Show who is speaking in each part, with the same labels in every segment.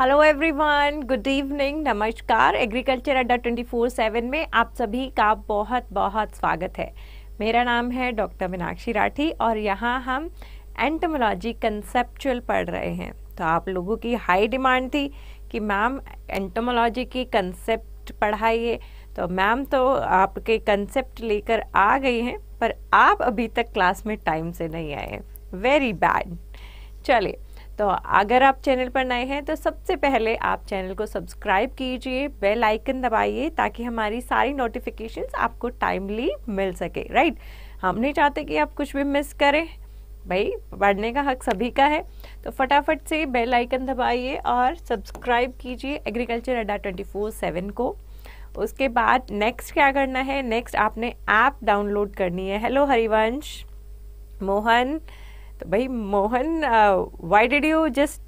Speaker 1: Hello everyone good evening नमस्कार agriculture Adda four seven में आप सभी का बहुत बहुत स्वागत है मेरा नाम है डॉक्टर मीनाक्षी राठी और यहाँ हम एंटोमोलॉजी कंसेप्चुअल पढ़ रहे हैं तो आप लोगों की हाई डिमांड थी कि मैम एंटोमोलॉजी की कंसेप्ट पढ़ाइए तो मैम तो आपके कंसेप्ट लेकर आ गई हैं पर आप अभी तक क्लास में टाइम से नहीं आए वेरी बैड चलिए तो अगर आप चैनल पर नए हैं तो सबसे पहले आप चैनल को सब्सक्राइब कीजिए बेल आइकन दबाइए ताकि हमारी सारी नोटिफिकेशंस आपको टाइमली मिल सके राइट हम नहीं चाहते कि आप कुछ भी मिस करें भाई पढ़ने का हक सभी का है तो फटाफट से बेल आइकन दबाइए और सब्सक्राइब कीजिए agriculture Adda twenty four seven को उसके बाद नेक्स्ट क्या करना है नेक्स्ट आपने ऐप डाउनलोड करनी है हेलो हरिवंश मोहन तो भाई Mohan why did you just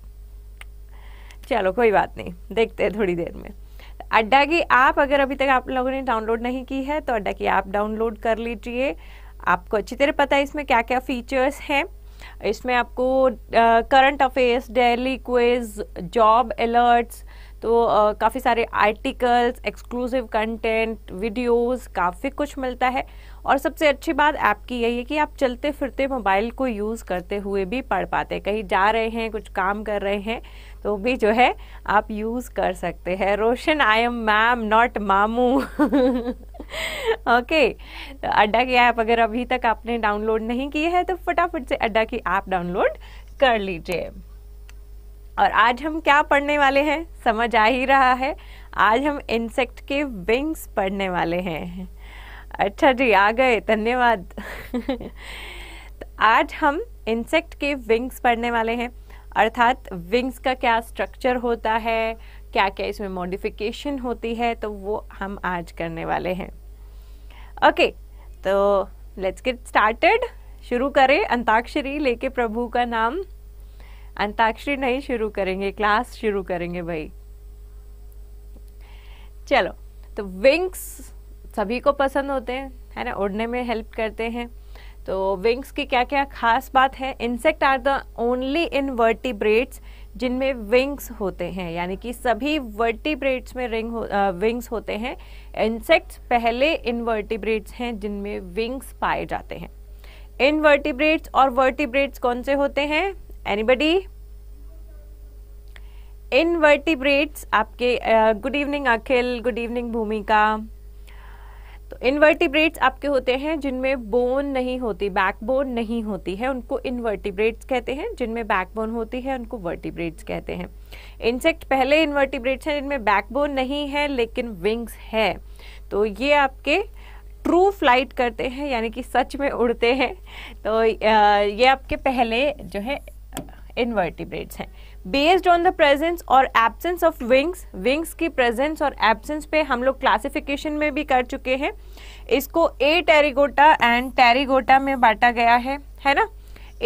Speaker 1: चलो कोई बात नहीं देखते हैं थोड़ी देर में अड्डा की ऐप अगर अभी तक आप लोगों ने डाउनलोड नहीं की है तो अड्डा की ऐप डाउनलोड कर लीजिए आपको अच्छी तरह पता है इसमें क्या क्या फीचर्स हैं इसमें आपको current affairs daily quiz job alerts तो काफ़ी सारे आर्टिकल्स एक्सक्लूसिव कंटेंट वीडियोस काफ़ी कुछ मिलता है और सबसे अच्छी बात ऐप की यही है कि आप चलते फिरते मोबाइल को यूज़ करते हुए भी पढ़ पाते हैं कहीं जा रहे हैं कुछ काम कर रहे हैं तो भी जो है आप यूज़ कर सकते हैं Roshan I am ma'am not मामू ओके तो अड्डा की ऐप अगर अभी तक आपने डाउनलोड नहीं की है तो फटाफट से अड्डा की ऐप डाउनलोड कर लीजिए और आज हम क्या पढ़ने वाले हैं समझ आ ही रहा है आज हम इंसेक्ट के विंग्स पढ़ने वाले हैं अच्छा जी आ गए धन्यवाद तो आज हम इंसेक्ट के विंग्स पढ़ने वाले हैं अर्थात विंग्स का क्या स्ट्रक्चर होता है क्या क्या इसमें मॉडिफिकेशन होती है तो वो हम आज करने वाले हैं ओके तो लेट्स गेट स्टार्टेड शुरू करें अंताक्षरी लेके प्रभु का नाम अंताक्षरी नहीं शुरू करेंगे क्लास शुरू करेंगे भाई चलो तो विंग्स सभी को पसंद होते हैं है ना उड़ने में हेल्प करते हैं तो विंग्स की क्या क्या खास बात है इंसेक्ट आर द ओनली इन वर्टिब्रेट्स जिनमें विंग्स होते हैं यानी कि सभी वर्टिब्रेट्स में रिंग हो, आ, विंग्स होते हैं इंसेक्ट्स पहले इनवर्टिब्रेट्स हैं जिनमें विंग्स पाए जाते हैं इनवर्टिब्रेट्स और वर्टिब्रेट्स कौन से होते हैं एनीबडी इनवर्टिब्रेट्स आपके good evening Akhil good evening Bhumika तो इनवर्टिब्रेट्स आपके होते हैं जिनमें बोन नहीं होती बैकबोन नहीं होती है उनको इनवर्टिब्रेट्स कहते हैं जिनमें बैकबोन होती है उनको वर्टिब्रेट्स कहते हैं इंसेक्ट पहले इनवर्टिब्रेट्स हैं जिनमें बैकबोन नहीं है लेकिन विंग्स है तो ये आपके ट्रू फ्लाइट करते हैं यानी कि सच में उड़ते हैं तो ये आपके पहले जो है इनवर्टिब्रेट्स हैं बेस्ड ऑन द प्रेजेंस और एब्सेंस ऑफ विंग्स विंग्स की प्रेजेंस और एब्सेंस पे हम लोग क्लासिफिकेशन में भी कर चुके हैं इसको ए टेरिगोटा एंड टेरिगोटा में बांटा गया है है ना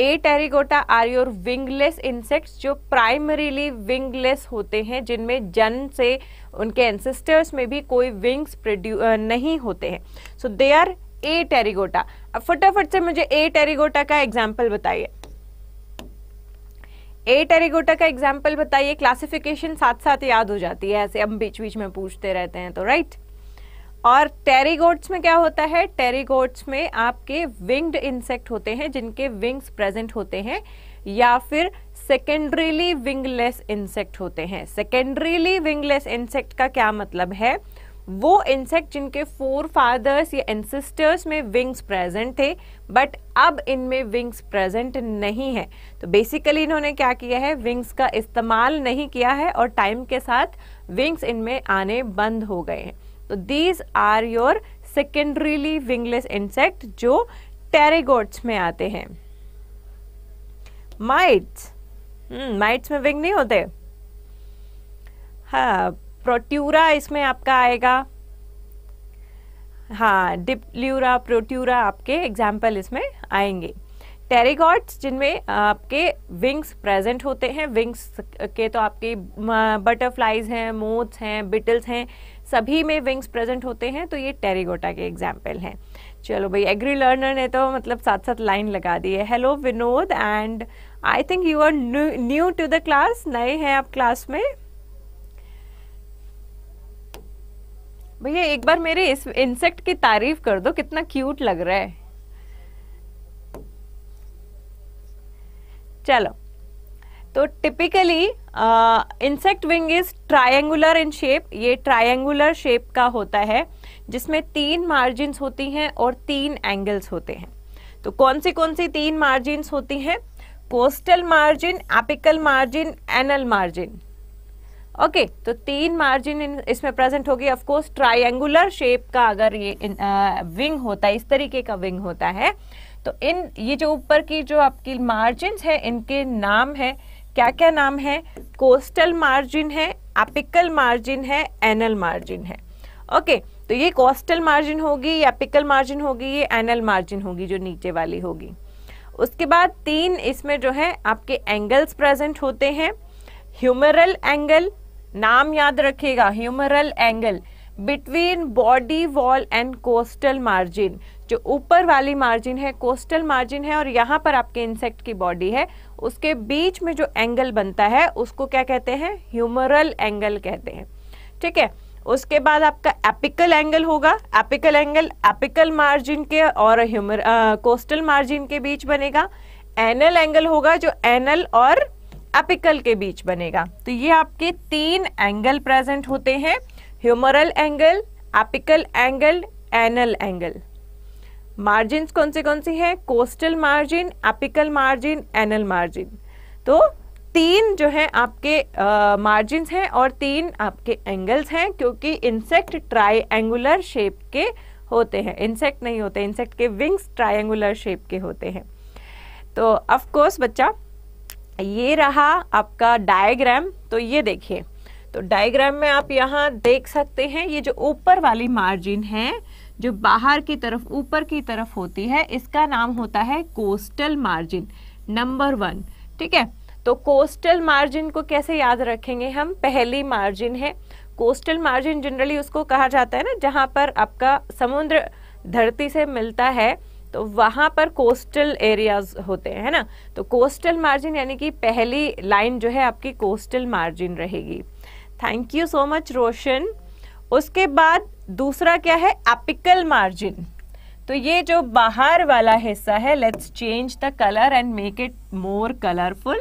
Speaker 1: Apterygota are your wingless insects जो प्राइमरीली विंगलेस होते हैं जिनमें जन से उनके एंसेस्टर्स में भी कोई विंग्स प्रोड्यू नहीं होते हैं सो दे आर ए टेरिगोटा अब फटाफट से मुझे ए टेरिगोटा का एग्जाम्पल बताइए ए टेरिगोटा का एग्जाम्पल बताइए क्लासिफिकेशन साथ साथ याद हो जाती है ऐसे हम बीच बीच में पूछते रहते हैं तो राइट और टेरिगोट्स में क्या होता है टेरिगोट्स में आपके विंग्ड इंसेक्ट होते हैं जिनके विंग्स प्रेजेंट होते हैं या फिर सेकेंडरीली विंगलेस इंसेक्ट होते हैं सेकेंडरीली विंगलेस इंसेक्ट का क्या मतलब है वो इंसेक्ट जिनके फोर फादर्स या एंसिस्टर्स में विंग्स प्रेजेंट थे बट अब इनमें विंग्स प्रेजेंट नहीं है तो बेसिकली इन्होंने क्या किया है विंग्स का इस्तेमाल नहीं किया है और टाइम के साथ विंग्स इनमें आने बंद हो गए हैं तो these are your secondarily wingless insect जो टेरेगोट्स में आते हैं माइट्स माइट्स hmm, में विंग नहीं होते हाँ प्रोट्यूरा इसमें आपका आएगा हाँ डिप्ल्यूरा प्रोट्यूरा आपके एग्जाम्पल इसमें आएंगे टेरेगॉट्स जिनमें आपके विंग्स प्रेजेंट होते हैं विंग्स के तो आपके बटरफ्लाइज हैं मोथ्स हैं बिटल्स हैं सभी में विंग्स प्रेजेंट होते हैं तो ये टेरेगोटा के एग्जाम्पल हैं चलो भाई एग्री लर्नर ने तो मतलब साथ साथ लाइन लगा दी है hello Vinod and I think you are new to the class नए हैं आप क्लास में भैया एक बार मेरे इस इंसेक्ट की तारीफ कर दो कितना क्यूट लग रहा है चलो तो typically insect wing is triangular in shape ये ट्रायंगुलर शेप का होता है जिसमें तीन मार्जिन्स होती हैं और तीन एंगल्स होते हैं तो कौन सी कौन सी तीन मार्जिन्स होती हैं costal margin apical margin anal margin okay okay, तो तीन मार्जिन इसमें प्रेजेंट होगी ऑफकोर्स ट्राइंगुलर शेप का अगर ये इन, आ, विंग होता है इस तरीके का विंग होता है तो इन ये जो ऊपर की जो आपकी मार्जिन है इनके नाम है क्या क्या नाम है कोस्टल मार्जिन है एपिकल मार्जिन है एनल मार्जिन है ओके okay, तो ये कोस्टल मार्जिन होगी एपिकल मार्जिन होगी ये एनल मार्जिन होगी जो नीचे वाली होगी उसके बाद तीन इसमें जो है आपके एंगल्स प्रेजेंट होते हैं ह्यूमरल एंगल नाम याद रखेगा humeral angle between body wall and costal margin जो ऊपर वाली मार्जिन है कोस्टल मार्जिन है और यहाँ पर आपके इंसेक्ट की बॉडी है उसके बीच में जो एंगल बनता है उसको क्या कहते हैं ह्यूमरल एंगल कहते हैं ठीक है उसके बाद आपका एपिकल एंगल होगा एपिकल एंगल एपिकल मार्जिन के और ह्यूमर कोस्टल मार्जिन के बीच बनेगा एनल एंगल होगा जो एनल और एपिकल के बीच बनेगा तो ये आपके तीन एंगल प्रेजेंट होते हैं humeral angle apical angle anal angle margin कौन से कौन सी है costal margin apical margin anal margin तो तीन जो है आपके मार्जिन हैं और तीन आपके एंगल्स हैं क्योंकि इंसेक्ट ट्राइंगुलर शेप के होते हैं इंसेक्ट नहीं होते इंसेक्ट के विंग्स ट्राइंगुलर शेप के होते हैं तो ऑफ कोर्स बच्चा ये रहा आपका डायग्राम तो ये देखिए तो डायग्राम में आप यहाँ देख सकते हैं ये जो ऊपर वाली मार्जिन है जो बाहर की तरफ ऊपर की तरफ होती है इसका नाम होता है कोस्टल मार्जिन नंबर वन ठीक है तो कोस्टल मार्जिन को कैसे याद रखेंगे हम पहली मार्जिन है कोस्टल मार्जिन जनरली उसको कहा जाता है ना जहाँ पर आपका समुद्र धरती से मिलता है तो वहाँ पर कोस्टल एरियाज होते हैं है ना तो कोस्टल मार्जिन यानी कि पहली लाइन जो है आपकी कोस्टल मार्जिन रहेगी thank you so much Roshan उसके बाद दूसरा क्या है एपिकल मार्जिन तो ये जो बाहर वाला हिस्सा है let's change the colour and make it more colourful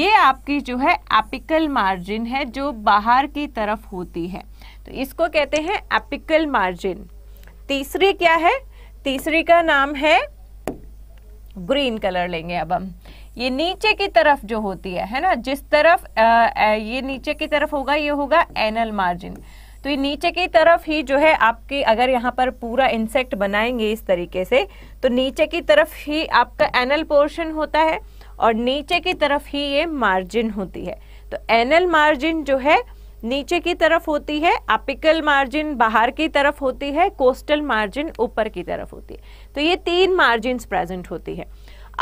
Speaker 1: ये आपकी जो है एपिकल मार्जिन है जो बाहर की तरफ होती है तो इसको कहते हैं एपिकल मार्जिन तीसरी क्या है तीसरी का नाम है ग्रीन कलर लेंगे अब हम ये नीचे की तरफ जो होती है है ना जिस तरफ आ, ये नीचे की तरफ होगा ये होगा एनल मार्जिन तो ये नीचे की तरफ ही जो है आपके अगर यहाँ पर पूरा इंसेक्ट बनाएंगे इस तरीके से तो नीचे की तरफ ही आपका एनल पोर्शन होता है और नीचे की तरफ ही ये मार्जिन होती है तो एनल मार्जिन जो है नीचे की तरफ होती है अपिकल मार्जिन बाहर की तरफ होती है कोस्टल मार्जिन ऊपर की तरफ होती है तो ये तीन मार्जिन प्रेजेंट होती है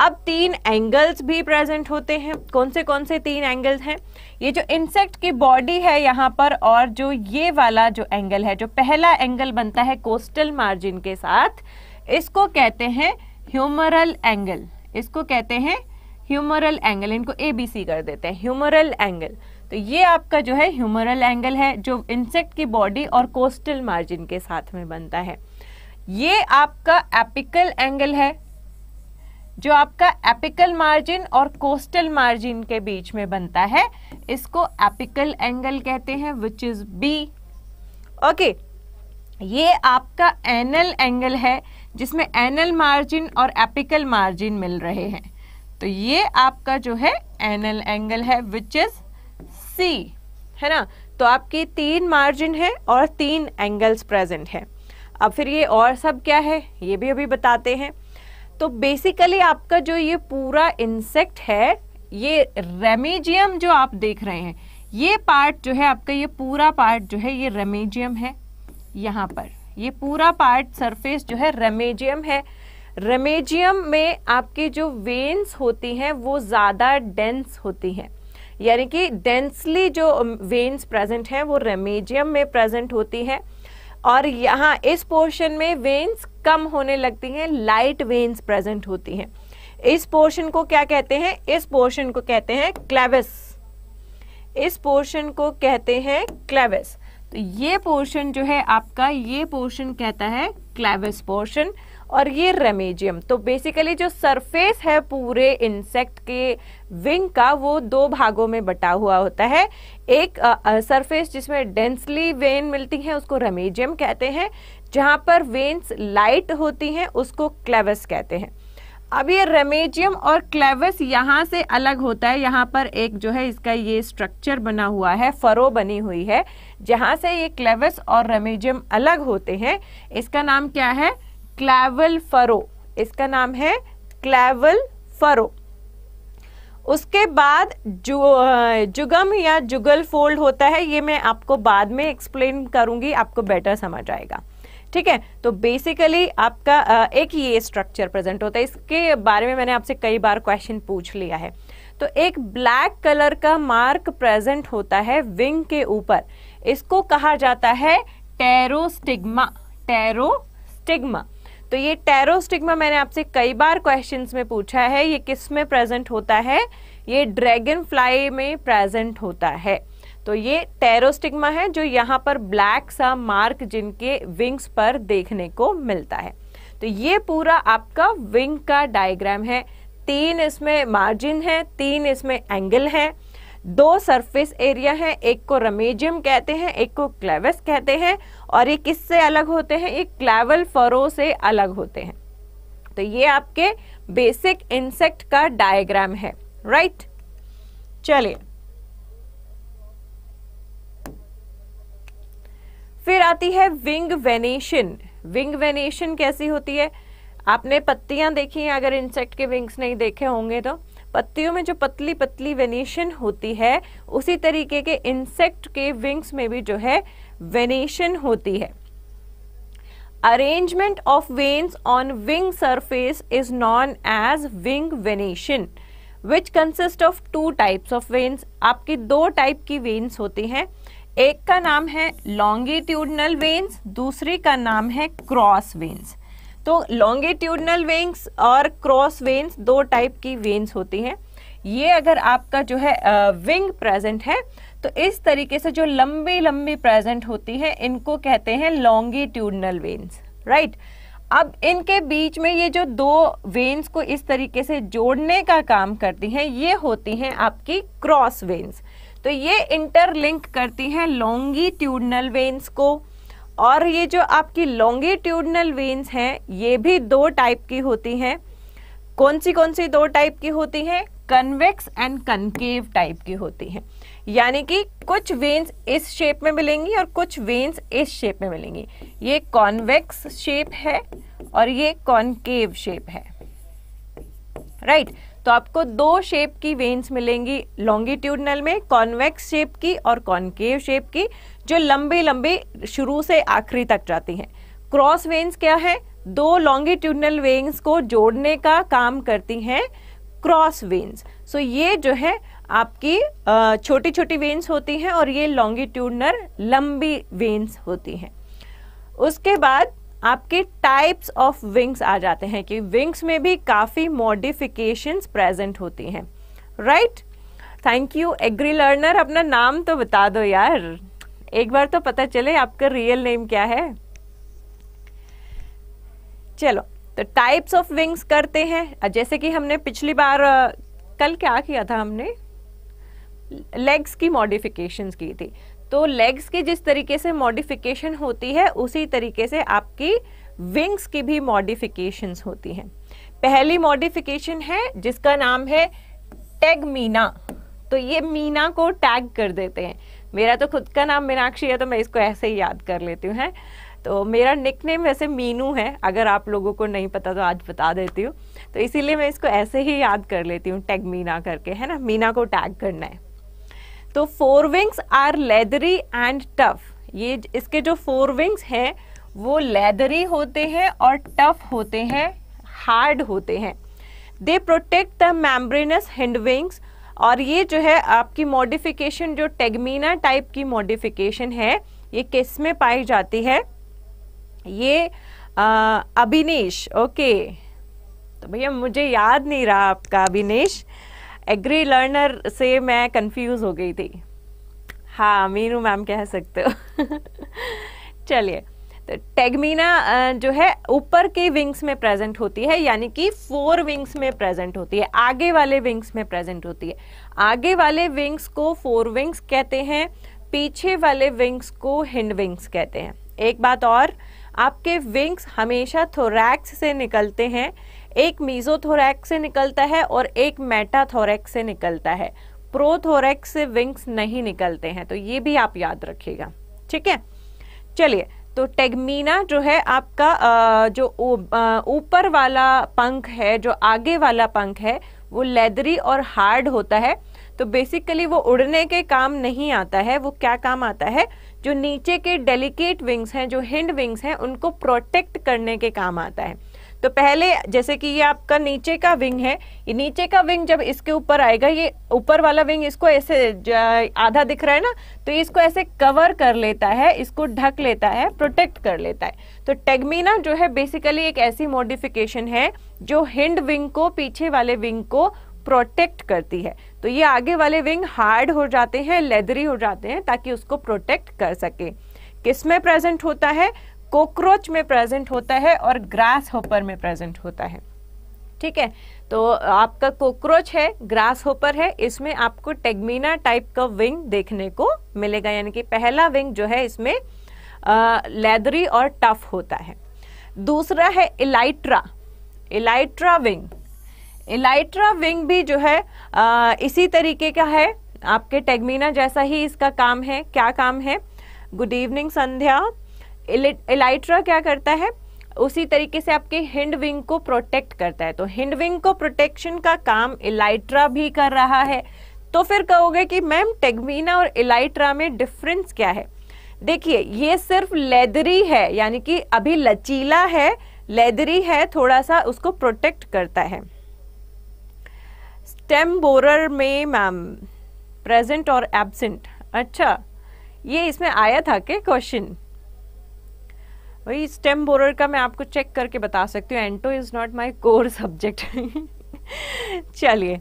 Speaker 1: अब तीन एंगल्स भी प्रेजेंट होते हैं कौन से कौन से तीन एंगल्स हैं ये जो इंसेक्ट की बॉडी है यहाँ पर और जो ये वाला जो एंगल है जो पहला एंगल बनता है कोस्टल मार्जिन के साथ इसको कहते हैं ह्यूमरल एंगल इसको कहते हैं ह्यूमरल एंगल इनको ए बी सी कर देते हैं ह्यूमरल एंगल तो ये आपका जो है ह्यूमरल एंगल है जो इंसेक्ट की बॉडी और कोस्टल मार्जिन के साथ में बनता है ये आपका एपिकल एंगल है जो आपका एपिकल मार्जिन और कोस्टल मार्जिन के बीच में बनता है इसको एपिकल एंगल कहते हैं विच इज बी ओके ये आपका एनल एंगल है जिसमें एनल मार्जिन और एपिकल मार्जिन मिल रहे हैं तो ये आपका जो है एनल एंगल है विच इज सी है ना तो आपकी तीन मार्जिन है और तीन एंगल्स प्रेजेंट हैं अब फिर ये और सब क्या है ये भी अभी बताते हैं तो बेसिकली आपका जो ये पूरा इंसेक्ट है ये रेमेजियम जो आप देख रहे हैं ये पार्ट जो है आपका ये पूरा पार्ट जो है ये रेमेजियम है यहाँ पर ये पूरा पार्ट सरफेस जो है रेमेजियम है रेमेजियम में आपके जो वेन्स होती हैं वो ज़्यादा डेंस होती हैं यानी कि डेंसली जो वेन्स um, प्रेजेंट हैं वो रेमेजियम में प्रेजेंट होती हैं और यहाँ इस पोर्शन में वेन्स कम होने लगती हैं लाइट वेन्स प्रेजेंट होती हैं इस पोर्शन को क्या कहते हैं इस पोर्शन को कहते हैं क्लेविस इस पोर्शन को कहते हैं क्लेविस तो ये पोर्शन जो है आपका ये पोर्शन कहता है क्लेविस पोर्शन और ये रेमेजियम तो बेसिकली जो सरफेस है पूरे इंसेक्ट के विंग का वो दो भागों में बटा हुआ होता है एक सरफेस जिसमें डेंसली वेन मिलती हैं उसको रेमेजियम कहते हैं जहाँ पर वेन्स लाइट होती हैं उसको क्लेवस कहते हैं अब ये रेमेजियम और क्लेवस यहाँ से अलग होता है यहाँ पर एक जो है इसका ये स्ट्रक्चर बना हुआ है फरो बनी हुई है जहाँ से ये क्लेवस और रेमेजियम अलग होते हैं इसका नाम क्या है क्लैवल फरो इसका नाम है क्लैवल फरो उसके बाद जु, जुगम या जुगल फोल्ड होता है ये मैं आपको बाद में एक्सप्लेन करूंगी आपको बेटर समझ आएगा ठीक है तो बेसिकली आपका एक ये स्ट्रक्चर प्रेजेंट होता है इसके बारे में मैंने आपसे कई बार क्वेश्चन पूछ लिया है तो एक ब्लैक कलर का मार्क प्रेजेंट होता है विंग के ऊपर इसको कहा जाता है टेरोस्टिग्मा टेरोस्टिग्मा तो ये टेरोस्टिग्मा मैंने आपसे कई बार क्वेश्चंस में पूछा है ये किस में प्रेजेंट होता है ये ड्रैगन फ्लाई में प्रेजेंट होता है तो ये टेरोस्टिग्मा है जो यहाँ पर ब्लैक सा मार्क जिनके विंग्स पर देखने को मिलता है तो ये पूरा आपका विंग का डायग्राम है तीन इसमें मार्जिन है तीन इसमें एंगल है दो सरफेस एरिया है एक को रमेजियम कहते हैं एक को क्लेवस कहते हैं और ये किससे अलग होते हैं ये क्लेवल फरो से अलग होते हैं तो ये आपके बेसिक इंसेक्ट का डायग्राम है राइट चलिए फिर आती है विंग वेनेशन विंग वेनेशन कैसी होती है आपने पत्तियां देखी हैं अगर इंसेक्ट के विंग्स नहीं देखे होंगे तो पत्तियों में जो पतली पतली वेनेशन होती है उसी तरीके के इंसेक्ट के विंग्स में भी जो है वेनेशन होती है arrangement of veins on wing surface is known as wing venation which consist of two types of veins आपकी दो टाइप की वेन्स होती हैं एक का नाम है लॉन्गिट्यूडनल वेन्स दूसरी का नाम है क्रॉस वेन्स तो लॉन्गिट्यूडनल वेन्स और क्रॉस वेन्स दो टाइप की वेन्स होती हैं ये अगर आपका जो है विंग प्रेजेंट है तो इस तरीके से जो लंबी लंबी प्रेजेंट होती है इनको कहते हैं लॉन्गिट्यूडनल वेन्स राइट अब इनके बीच में ये जो दो वेन्स को इस तरीके से जोड़ने का काम करती हैं ये होती हैं आपकी क्रॉस वेन्स तो ये इंटरलिंक करती हैं लॉन्गिट्यूडनल वेन्स को और ये जो आपकी लॉन्गिट्यूडनल वेन्स हैं ये भी दो टाइप की होती हैं कौन सी कौन सी दो टाइप की होती हैं कन्वेक्स एंड कनकेव टाइप की होती हैं यानी कि कुछ वेन्स इस शेप में मिलेंगी और कुछ वेन्स इस शेप में मिलेंगी ये कॉन्वेक्स शेप है और ये कॉन्केव शेप है राइट right? तो आपको दो शेप की वेन्स मिलेंगी लॉन्गिट्यूडनल में कॉन्वेक्स शेप की और कॉन्केव शेप की जो लंबे लंबे शुरू से आखिरी तक जाती हैं क्रॉस वेन्स क्या है दो लॉन्गिट्यूडनल वेन्स को जोड़ने का काम करती हैं क्रॉस वेन्स सो ये जो है आपकी छोटी छोटी वेन्स होती हैं और ये लॉन्गिट्यूडनर लंबी वेन्स होती हैं उसके बाद आपके टाइप्स ऑफ विंग्स आ जाते हैं कि विंग्स में भी काफ़ी मॉडिफिकेशंस प्रेजेंट होती हैं right thank you agri learner अपना नाम तो बता दो यार एक बार तो पता चले आपका रियल नेम क्या है चलो तो टाइप्स ऑफ विंग्स करते हैं जैसे कि हमने पिछली बार कल क्या किया था हमने लेग्स की मॉडिफिकेशंस की थी तो लेग्स की जिस तरीके से मॉडिफिकेशन होती है उसी तरीके से आपकी विंग्स की भी मॉडिफिकेशंस होती हैं पहली मॉडिफिकेशन है जिसका नाम है टैग मीना तो ये मीना को टैग कर देते हैं मेरा तो खुद का नाम मीनाक्षी है तो मैं इसको ऐसे ही याद कर लेती हूँ है तो मेरा निकनेम वैसे मीनू है अगर आप लोगों को नहीं पता तो आज बता देती हूँ तो इसीलिए मैं इसको ऐसे ही याद कर लेती हूँ टैग मीना करके है ना मीना को टैग करना है तो fore wings are leathery and tough ये इसके जो फोर विंग्स हैं वो लेदरी होते हैं और टफ होते हैं हार्ड होते हैं they protect the membranous hind wings और ये जो है आपकी मॉडिफिकेशन जो टेगमीना टाइप की मॉडिफिकेशन है ये किस में पाई जाती है ये अभिनेश ओके तो भैया मुझे याद नहीं रहा आपका अभिनेश एग्री लर्नर से मैं कंफ्यूज हो गई थी हाँ मीनू मैम कह सकते हो चलिए तो टेगमीना जो है ऊपर के विंग्स में प्रेजेंट होती है यानी कि फोर विंग्स में प्रेजेंट होती है आगे वाले विंग्स में प्रेजेंट होती है आगे वाले विंग्स को फोर विंग्स कहते हैं पीछे वाले विंग्स को हिंड विंग्स कहते हैं एक बात और आपके विंग्स हमेशा थोरैक्स से निकलते हैं एक मीजोथोरैक्स से निकलता है और एक मेटाथोरैक्स से निकलता है प्रोथोरैक्स से विंग्स नहीं निकलते हैं तो ये भी आप याद रखिएगा ठीक है चलिए तो टेगमीना जो है आपका जो ऊपर वाला पंख है जो आगे वाला पंख है वो लेदरी और हार्ड होता है तो बेसिकली वो उड़ने के काम नहीं आता है वो क्या काम आता है जो नीचे के डेलिकेट विंग्स हैं जो हिंड विंग्स हैं उनको प्रोटेक्ट करने के काम आता है तो पहले जैसे कि ये आपका नीचे का विंग है ये नीचे का विंग जब इसके ऊपर आएगा ये ऊपर वाला विंग इसको ऐसे आधा दिख रहा है ना तो इसको ऐसे कवर कर लेता है इसको ढक लेता है प्रोटेक्ट कर लेता है तो टेगमीना जो है बेसिकली एक ऐसी मॉडिफिकेशन है जो हिंड विंग को पीछे वाले विंग को प्रोटेक्ट करती है तो ये आगे वाले विंग हार्ड हो जाते हैं लेदरी हो जाते हैं ताकि उसको प्रोटेक्ट कर सके किसमें प्रेजेंट होता है कॉकरोच में प्रेजेंट होता है और ग्रास होपर में प्रेजेंट होता है ठीक है तो आपका कॉकरोच है ग्रास होपर है इसमें आपको टेगमीना टाइप का विंग देखने को मिलेगा यानी कि पहला विंग जो है इसमें लेदरी और टफ होता है दूसरा है elytra elytra wing elytra wing भी जो है आ, इसी तरीके का है आपके टेगमीना जैसा ही इसका काम है क्या काम है गुड इवनिंग संध्या इलाइट्रा क्या करता है उसी तरीके से आपके हिंड विंग को प्रोटेक्ट करता है तो हिंड विंग को प्रोटेक्शन का काम इलाइट्रा भी कर रहा है तो फिर कहोगे कि मैम टेगमीना और इलाइट्रा में डिफरेंस क्या है देखिए ये सिर्फ लेदरी है यानी कि अभी लचीला है लेदरी है थोड़ा सा उसको प्रोटेक्ट करता है स्टेम बोरर में मैम प्रेजेंट और एबसेंट अच्छा ये इसमें आया था के क्वेश्चन वही स्टेम बोरर का मैं आपको चेक करके बता सकती हूँ ento is not my core subject चलिए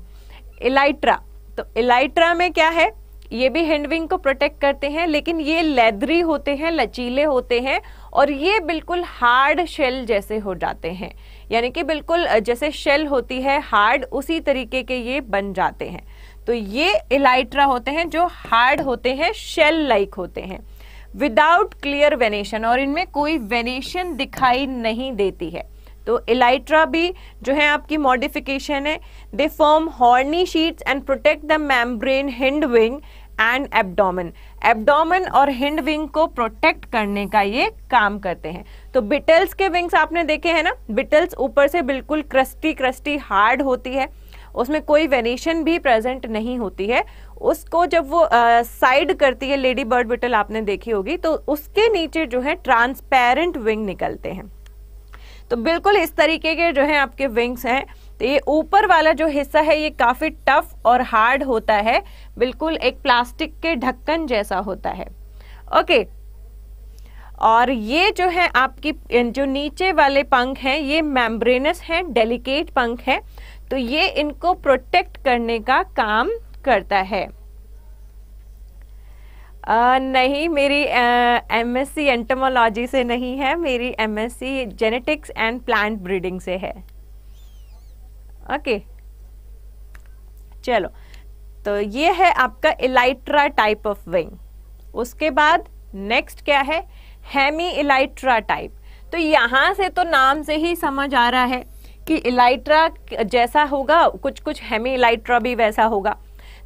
Speaker 1: इलाइट्रा तो इलाइट्रा में क्या है ये भी हैंडविंग को प्रोटेक्ट करते हैं लेकिन ये लेदरी होते हैं लचीले होते हैं और ये बिल्कुल हार्ड शेल जैसे हो जाते हैं यानी कि बिल्कुल जैसे शेल होती है हार्ड उसी तरीके के ये बन जाते हैं तो ये इलाइट्रा होते हैं जो हार्ड होते हैं शेल लाइक होते हैं विदाउट क्लियर वेनेशन और इनमें कोई वेनेशन दिखाई नहीं देती है तो इलाइट्रा भी जो है आपकी मॉडिफिकेशन है they form horny sheets and protect the membrane hind wing and abdomen abdomen और हिंड विंग को प्रोटेक्ट करने का ये काम करते हैं तो बिटल्स के विंग्स आपने देखे हैं ना बिटल्स ऊपर से बिल्कुल क्रस्टी क्रस्टी हार्ड होती है उसमें कोई वेनेशन भी प्रेजेंट नहीं होती है उसको जब वो साइड करती है लेडी बर्ड बिटल आपने देखी होगी तो उसके नीचे जो है ट्रांसपेरेंट विंग निकलते हैं तो बिल्कुल इस तरीके के जो है आपके विंग्स हैं तो ये ऊपर वाला जो हिस्सा है ये काफ़ी टफ और हार्ड होता है बिल्कुल एक प्लास्टिक के ढक्कन जैसा होता है ओके और ये जो है आपकी जो नीचे वाले पंख हैं ये मैम्ब्रेनस हैं डेलिकेट पंख हैं तो ये इनको प्रोटेक्ट करने का काम करता है आ, नहीं मेरी एमएससी एंटोमोलॉजी से नहीं है मेरी MSc genetics and plant breeding से है ओके चलो तो ये है आपका इलाइट्रा टाइप ऑफ विंग उसके बाद नेक्स्ट क्या है हैमी इलाइट्रा टाइप तो यहाँ से तो नाम से ही समझ आ रहा है कि इलाइट्रा जैसा होगा कुछ कुछ हेमी इलाइट्रा भी वैसा होगा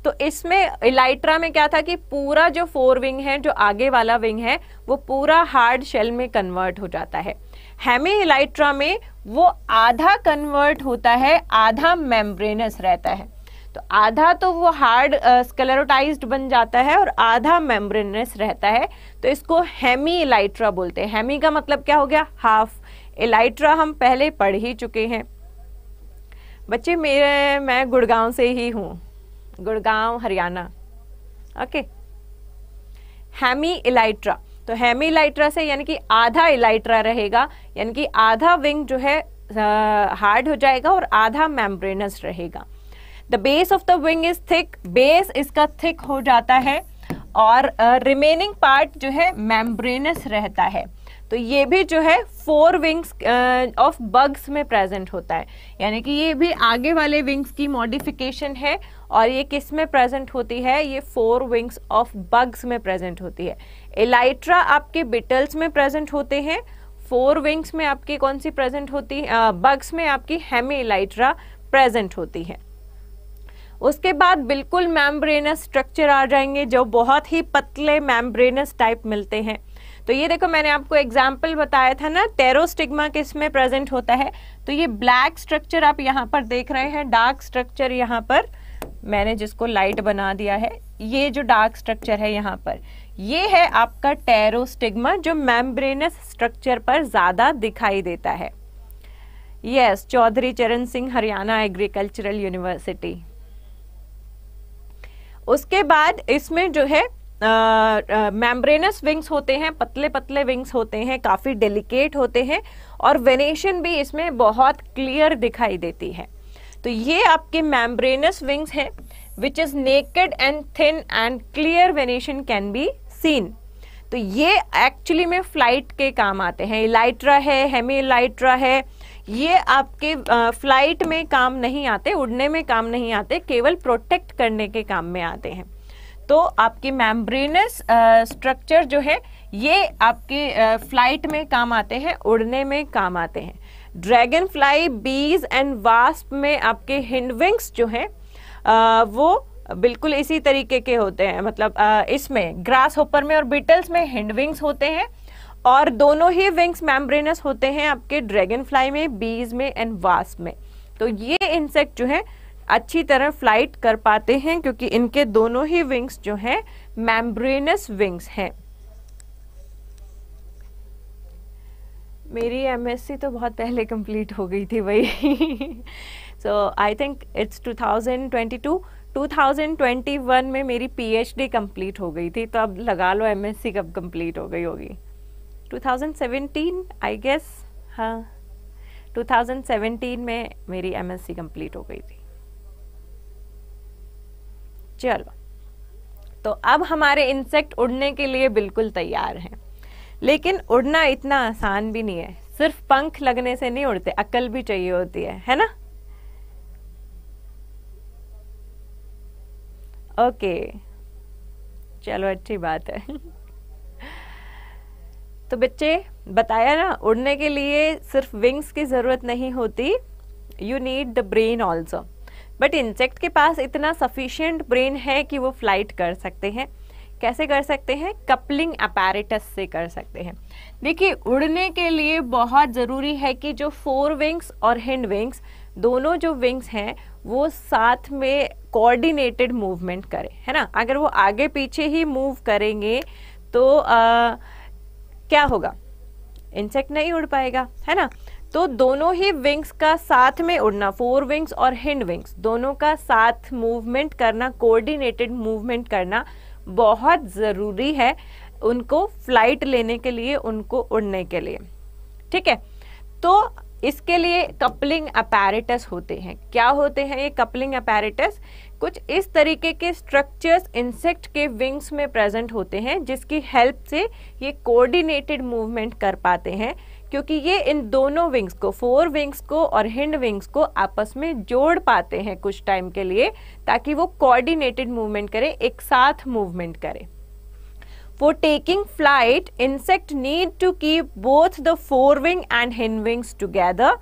Speaker 1: तो इसमें इलाइट्रा में क्या था कि पूरा जो फोर विंग है जो आगे वाला विंग है वो पूरा हार्ड शेल में कन्वर्ट हो जाता है हेमी इलाइट्रा में वो आधा कन्वर्ट होता है आधा मेम्ब्रेनस रहता है तो आधा तो वो हार्ड uh, बन जाता है और आधा मेम्ब्रेनस रहता है तो इसको हेमी इलाइट्रा बोलते हैं हेमी का मतलब क्या हो गया हाफ इलाइट्रा हम पहले पढ़ ही चुके हैं बच्चे मेरे मैं गुड़गांव से ही हूँ Gurgaon Haryana okay hemelytra तो हैमी इलाइट्रा से यानी कि आधा इलाइट्रा रहेगा यानी कि आधा विंग जो है हार्ड हो जाएगा और आधा मैमब्रेनस रहेगा the base of the wing is thick base इसका थिक हो जाता है और रिमेनिंग uh, पार्ट जो है मैमब्रेनस रहता है तो ये भी जो है फोर विंग्स ऑफ बग्स में प्रेजेंट होता है यानी कि ये भी आगे वाले विंग्स की मॉडिफिकेशन है और ये किस में प्रेजेंट होती है ये फोर विंग्स ऑफ बग्स में प्रेजेंट होती है एलाइट्रा आपके बिटल्स में प्रेजेंट होते हैं फोर विंग्स में आपकी कौन सी प्रेजेंट होती है बग्स में आपकी हेमी एलाइट्रा प्रेजेंट होती है उसके बाद बिल्कुल मैम्ब्रेनस स्ट्रक्चर आ जाएंगे जो बहुत ही पतले मैम्ब्रेनस टाइप मिलते हैं तो ये देखो मैंने आपको एग्जाम्पल बताया था ना टेरोस्टिग्मा किस में प्रेजेंट होता है तो ये ब्लैक स्ट्रक्चर आप यहाँ पर देख रहे हैं डार्क स्ट्रक्चर यहाँ पर मैंने जिसको लाइट बना दिया है ये जो डार्क स्ट्रक्चर है यहाँ पर ये है आपका टेरोस्टिग्मा जो मैम्ब्रेनस स्ट्रक्चर पर ज़्यादा दिखाई देता है यस yes, चौधरी चरण सिंह हरियाणा एग्रीकल्चरल यूनिवर्सिटी उसके बाद इसमें जो है मैम्ब्रेनस uh, विंग्स uh, होते हैं पतले पतले विंग्स होते हैं काफ़ी डेलिकेट होते हैं और वेनेशन भी इसमें बहुत क्लियर दिखाई देती है तो ये आपके मैम्ब्रेनस विंग्स हैं which is naked and thin and clear venation can be seen तो ये एक्चुअली में फ्लाइट के काम आते हैं इलाइट्रा है हेमी इलाइट्रा है ये आपके फ्लाइट में काम नहीं आते उड़ने में काम नहीं आते केवल प्रोटेक्ट करने के काम में आते हैं तो आपके मैम्ब्रेनस स्ट्रक्चर जो है ये आपके फ्लाइट में काम आते हैं उड़ने में काम आते हैं dragonfly bees and wasp में आपके हिंडविंग्स जो हैं वो बिल्कुल इसी तरीके के होते हैं मतलब इसमें ग्रास होपर में और बिटल्स में हिंडविंग्स होते हैं और दोनों ही विंग्स मैम्ब्रेनस होते हैं आपके ड्रैगन फ्लाई में बीज में एंड वास्प में तो ये इंसेक्ट जो है अच्छी तरह फ्लाइट कर पाते हैं क्योंकि इनके दोनों ही विंग्स जो हैं मैम्ब्रेनस विंग्स हैं मेरी सी तो बहुत पहले कंप्लीट हो गई थी भाई सो आई थिंक इट्स 2022 2021 में मेरी डी कंप्लीट हो गई थी तो अब लगा लो सी कब कंप्लीट हो गई होगी 2017 आई गेस हाँ 2017 में मेरी सी कंप्लीट हो गई थी चलो तो अब हमारे इंसेक्ट उड़ने के लिए बिल्कुल तैयार हैं लेकिन उड़ना इतना आसान भी नहीं है सिर्फ पंख लगने से नहीं उड़ते अकल भी चाहिए होती है है ना ओके चलो अच्छी बात है तो बच्चे बताया ना उड़ने के लिए सिर्फ विंग्स की ज़रूरत नहीं होती you need the brain also but insect के पास इतना सफिशियंट ब्रेन है कि वो फ्लाइट कर सकते हैं कैसे कर सकते हैं कपलिंग अपैरेटस से कर सकते हैं देखिए उड़ने के लिए बहुत ज़रूरी है कि जो फोर विंग्स और हिंड विंग्स दोनों जो विंग्स हैं वो साथ में कोऑर्डिनेटेड मूवमेंट करें है ना अगर वो आगे पीछे ही मूव करेंगे तो आ, क्या होगा इंसेक्ट नहीं उड़ पाएगा है ना तो दोनों ही विंग्स का साथ में उड़ना फोर विंग्स और हिंड विंग्स दोनों का साथ मूवमेंट करना कोऑर्डिनेटेड मूवमेंट करना बहुत ज़रूरी है उनको फ्लाइट लेने के लिए उनको उड़ने के लिए ठीक है तो इसके लिए कपलिंग अपैरेटस होते हैं क्या होते हैं ये कपलिंग अपैरेटस कुछ इस तरीके के स्ट्रक्चर्स इंसेक्ट के विंग्स में प्रेजेंट होते हैं जिसकी हेल्प से ये कोऑर्डिनेटेड मूवमेंट कर पाते हैं क्योंकि ये इन दोनों विंग्स को फोर विंग्स को और हिंड विंग्स को आपस में जोड़ पाते हैं कुछ टाइम के लिए ताकि वो कोऑर्डिनेटेड मूवमेंट करें एक साथ मूवमेंट करें taking flight insect need to keep both the fore wing and hind wings together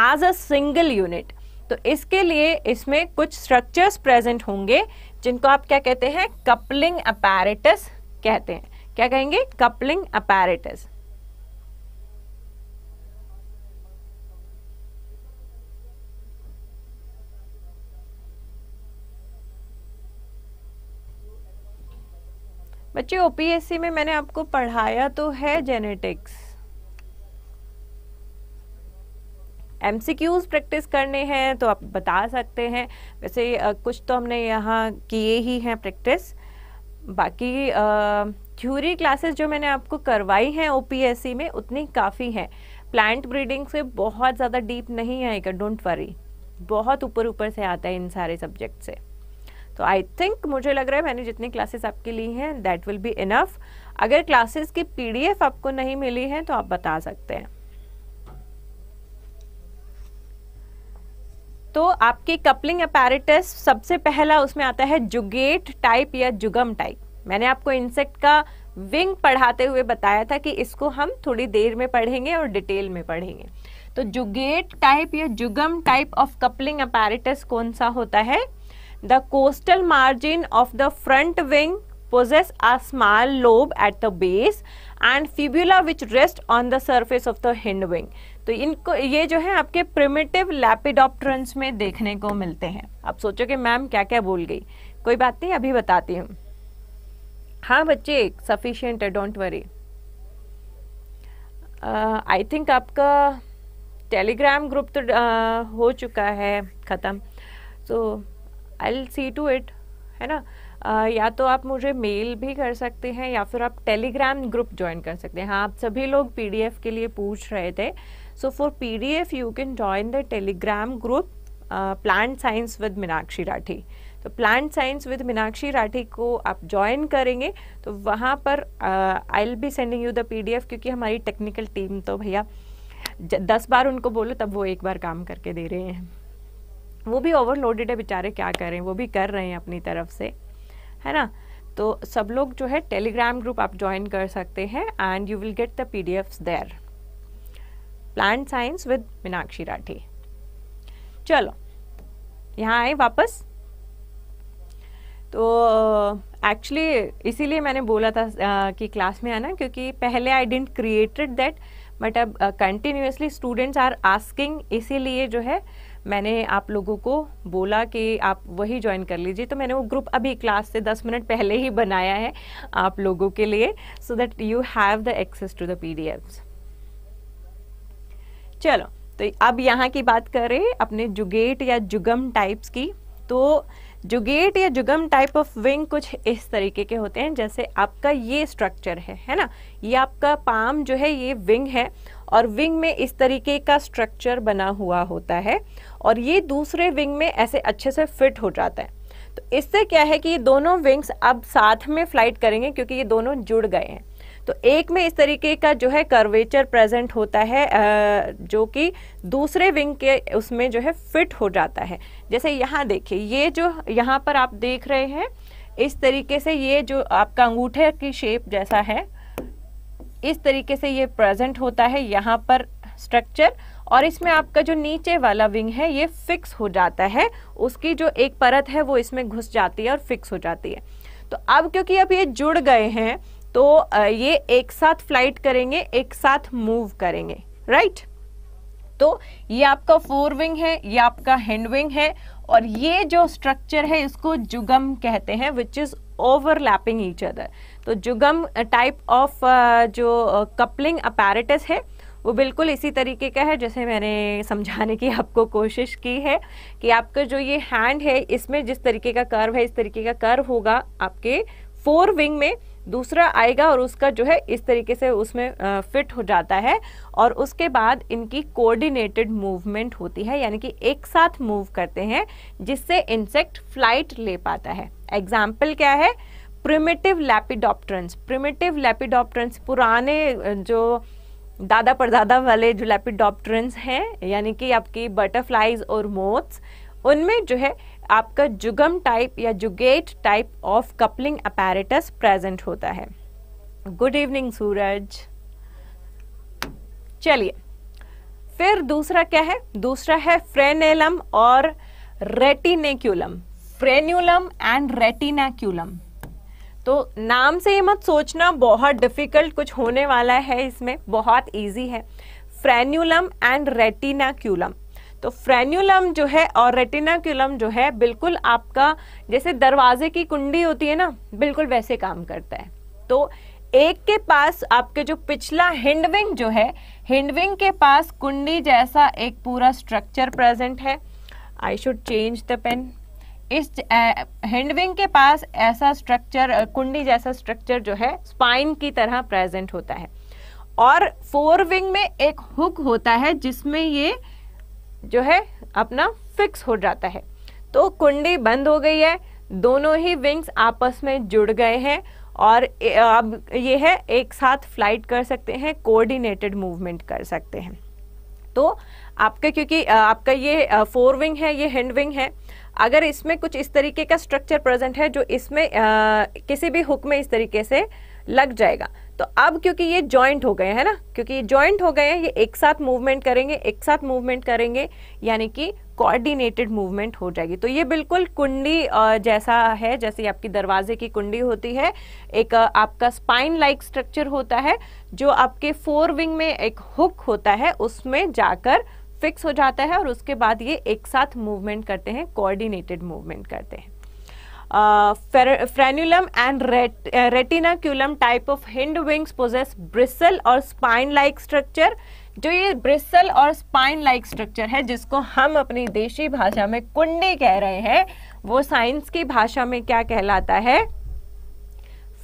Speaker 1: as a single unit तो इसके लिए इसमें कुछ स्ट्रक्चर्स प्रेजेंट होंगे जिनको आप क्या कहते हैं कपलिंग अपैरेटस कहते हैं क्या कहेंगे कपलिंग अपैरेटस बच्चे ओपीएससी में मैंने आपको पढ़ाया तो है जेनेटिक्स एमसीक्यूज प्रैक्टिस करने हैं तो आप बता सकते हैं वैसे कुछ तो हमने यहाँ किए ही हैं प्रैक्टिस बाकी थ्यूरी क्लासेस जो मैंने आपको करवाई हैं ओपीएससी में उतनी काफ़ी हैं प्लांट ब्रीडिंग से बहुत ज़्यादा डीप नहीं आएगा डोंट वरी बहुत ऊपर ऊपर से आता है इन सारे सब्जेक्ट से तो आई थिंक मुझे लग रहा है मैंने जितनी क्लासेस आपके लिए हैं दैट विल बी इनफ अगर क्लासेस की पीडीएफ आपको नहीं मिली है तो आप बता सकते हैं तो आपके कपलिंग अपैरेटस सबसे पहला उसमें आता है जुगेट टाइप या जुगम टाइप मैंने आपको इंसेक्ट का विंग पढ़ाते हुए बताया था कि इसको हम थोड़ी देर में पढ़ेंगे और डिटेल में पढ़ेंगे तो जुगेट टाइप या jugum type of coupling apparatus कौन सा होता है the costal margin of the front wing possess a small lobe at the base and fibula which rest on the surface of the hind wing तो इनको ये जो है आपके प्रिमेटिव लैपिडॉप्ट्रंस में देखने को मिलते हैं आप सोचो कि मैम क्या क्या बोल गई कोई बात नहीं अभी बताती हूँ हाँ बच्चे सफिशियंट है डोंट वरी आई थिंक आपका टेलीग्राम ग्रुप तो uh, हो चुका है ख़त्म so so, I see to it है ना Uh, या तो आप मुझे मेल भी कर सकते हैं या फिर आप टेलीग्राम ग्रुप ज्वाइन कर सकते हैं हाँ आप सभी लोग पीडीएफ के लिए पूछ रहे थे so for PDF you can join the Telegram group plant science with Meenakshi Rathi तो plant science with Meenakshi Rathi को आप ज्वाइन करेंगे तो वहाँ पर I'll be sending you the F क्योंकि हमारी टेक्निकल टीम तो भैया दस बार उनको बोलो तब वो एक बार काम करके दे रहे हैं वो भी ओवरलोडेड है बेचारे क्या करें वो भी कर रहे हैं अपनी तरफ से है ना तो सब लोग जो है टेलीग्राम ग्रुप आप ज्वाइन कर सकते हैं and you will get the P D Fs there plan science with Meenakshi Rathi चलो यहाँ आए वापस तो एक्चुअली इसीलिए मैंने बोला था uh, कि क्लास में आना क्योंकि पहले I didn't created that but अब कंटिन्यूसली स्टूडेंट्स आर आस्किंग इसीलिए जो है uh, मैंने आप लोगों को बोला कि आप वही ज्वाइन कर लीजिए तो मैंने वो ग्रुप अभी क्लास से 10 मिनट पहले ही बनाया है आप लोगों के लिए so that you have the access to the P चलो तो अब यहाँ की बात करें अपने जुगेट या जुगम टाइप्स की तो जुगेट या जुगम टाइप ऑफ विंग कुछ इस तरीके के होते हैं जैसे आपका ये स्ट्रक्चर है है ना ये आपका पाम जो है ये विंग है और विंग में इस तरीके का स्ट्रक्चर बना हुआ होता है और ये दूसरे विंग में ऐसे अच्छे से फिट हो जाता है तो इससे क्या है कि ये दोनों विंग्स अब साथ में फ्लाइट करेंगे क्योंकि ये दोनों जुड़ गए हैं तो एक में इस तरीके का जो है कर्वेचर प्रेजेंट होता है जो कि दूसरे विंग के उसमें जो है फिट हो जाता है जैसे यहाँ देखिए ये जो यहाँ पर आप देख रहे हैं इस तरीके से ये जो आपका अंगूठे की शेप जैसा है इस तरीके से ये प्रेजेंट होता है यहाँ पर स्ट्रक्चर और इसमें आपका जो नीचे वाला विंग है ये फिक्स हो जाता है उसकी जो एक परत है वो इसमें घुस जाती है और फिक्स हो जाती है तो अब क्योंकि अब ये जुड़ गए हैं तो ये एक साथ फ्लाइट करेंगे एक साथ मूव करेंगे राइट तो ये आपका फोर विंग है ये आपका हैंड विंग है और ये जो स्ट्रक्चर है इसको जुगम कहते हैं which is overlapping each other तो जुगम टाइप ऑफ जो कपलिंग अपैरेटस है वो बिल्कुल इसी तरीके का है जैसे मैंने समझाने की आपको कोशिश की है कि आपका जो ये हैंड है इसमें जिस तरीके का कर्व है इस तरीके का कर्व होगा आपके फोर विंग में दूसरा आएगा और उसका जो है इस तरीके से उसमें फिट हो जाता है और उसके बाद इनकी कोऑर्डिनेटेड मूवमेंट होती है यानी कि एक साथ मूव करते हैं जिससे इंसेक्ट फ्लाइट ले पाता है एग्जाम्पल क्या है प्रिमेटिव लैपिडॉप्टरन्स प्रिमेटिव लैपिडॉप्टरन्स पुराने जो दादा परदादा वाले जो लैपिडॉप्टरन्स हैं यानी कि आपकी बटरफ्लाइज और मोथ्स उनमें जो है आपका जुगम टाइप या jugate type of coupling apparatus present होता है गुड इवनिंग सूरज चलिए फिर दूसरा क्या है दूसरा है फ्रेनेलम और रेटिनेक्यूलम फ्रेन्यूलम एंड रेटिनाक्यूलम तो नाम से ये मत सोचना बहुत डिफ़िकल्ट कुछ होने वाला है इसमें बहुत ईजी है फ्रेन्यूलम एंड रेटिनाक्यूलम तो फ्रेन्यूलम जो है और रेटिनाक्यूलम जो है बिल्कुल आपका जैसे दरवाजे की कुंडी होती है ना बिल्कुल वैसे काम करता है तो एक के पास आपके जो पिछला हिंडविंग जो है हिंडविंग के पास कुंडी जैसा एक पूरा स्ट्रक्चर प्रेजेंट है I should change the pen इस हैंडविंग के पास ऐसा स्ट्रक्चर कुंडी जैसा स्ट्रक्चर जो है स्पाइन की तरह प्रेजेंट होता है और फोर विंग में एक हुक होता है जिसमें ये जो है अपना फिक्स हो जाता है तो कुंडी बंद हो गई है दोनों ही विंग्स आपस में जुड़ गए हैं और अब ये है एक साथ फ्लाइट कर सकते हैं कोऑर्डिनेटेड मूवमेंट कर सकते हैं तो आपका क्योंकि आपका ये फोर विंग है ये हैंड विंग है अगर इसमें कुछ इस तरीके का स्ट्रक्चर प्रेजेंट है जो इसमें किसी भी हुक में इस तरीके से लग जाएगा तो अब क्योंकि ये जॉइंट हो गए हैं ना क्योंकि ये जॉइंट हो गए हैं ये एक साथ मूवमेंट करेंगे एक साथ मूवमेंट करेंगे यानी कि कोऑर्डिनेटेड मूवमेंट हो जाएगी तो ये बिल्कुल कुंडी जैसा है जैसे आपकी दरवाजे की कुंडी होती है एक आपका स्पाइन लाइक स्ट्रक्चर होता है जो आपके फोर विंग में एक हुक होता है उसमें जाकर फिक्स हो जाता है और उसके बाद ये एक साथ मूवमेंट करते हैं कोऑर्डिनेटेड मूवमेंट करते हैं frenulum and retinaculum type of hind wings possess bristle और स्पाइन लाइक स्ट्रक्चर जो ये ब्रिसल और स्पाइन लाइक स्ट्रक्चर है जिसको हम अपनी देशी भाषा में कुंडी कह रहे हैं वो साइंस की भाषा में क्या कहलाता है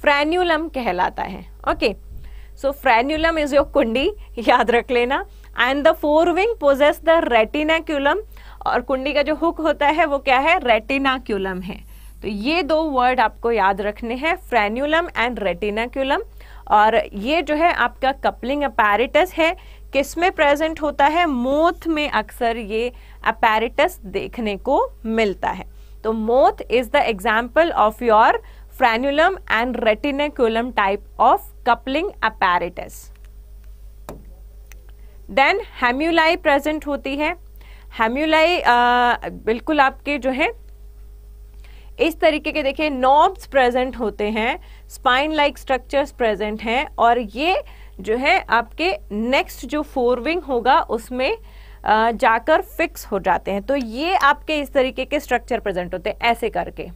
Speaker 1: फ्रेन्यूलम कहलाता है okay so frenulum is your कुंडी याद रख लेना and the fore wing possess the retinaculum और कुंडी का जो हुक होता है वो क्या है रेटिनाक्यूलम है तो ये दो वर्ड आपको याद रखने हैं फ्रेन्यूलम एंड रेटिनाक्यूलम और ये जो है आपका कपलिंग अपैरिटस है किसमें प्रेजेंट होता है मोथ में अक्सर ये अपैरिटस देखने को मिलता है तो moth is the example of your frenulum and retinaculum type of coupling apparatus then hamuli present होती है हेम्यूलाई बिल्कुल आपके जो है इस तरीके के देखिए नॉब्स प्रेजेंट होते हैं स्पाइन लाइक स्ट्रक्चर्स प्रेजेंट हैं और ये जो है आपके नेक्स्ट जो फोरविंग होगा उसमें जाकर फिक्स हो जाते हैं तो ये आपके इस तरीके के स्ट्रक्चर प्रेजेंट होते हैं ऐसे करके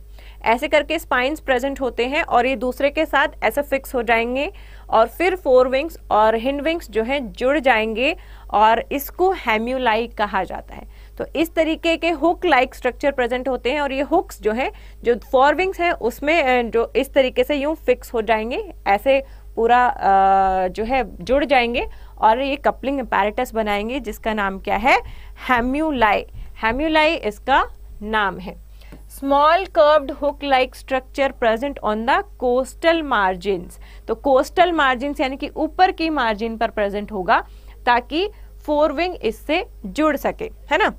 Speaker 1: ऐसे करके स्पाइंस प्रेजेंट होते हैं और ये दूसरे के साथ ऐसे फिक्स हो जाएंगे और फिर फोर विंग्स और हिंड विंग्स जो है जुड़ जाएंगे और इसको हेम्यूलाई कहा जाता है तो इस तरीके के हुक लाइक स्ट्रक्चर प्रेजेंट होते हैं और ये हुक्स जो है जो फोर विंग्स हैं उसमें जो इस तरीके से यूं फिक्स हो जाएंगे ऐसे पूरा जो है जुड़ जाएंगे और ये कपलिंग पैरेटस बनाएंगे जिसका नाम क्या है हेम्यूलाई हेम्यूलाई इसका नाम है small curved hook like structure present on the costal margin तो कोस्टल मार्जिन यानी कि ऊपर की मार्जिन पर प्रेजेंट होगा ताकि फोर विंग इससे जुड़ सके है ना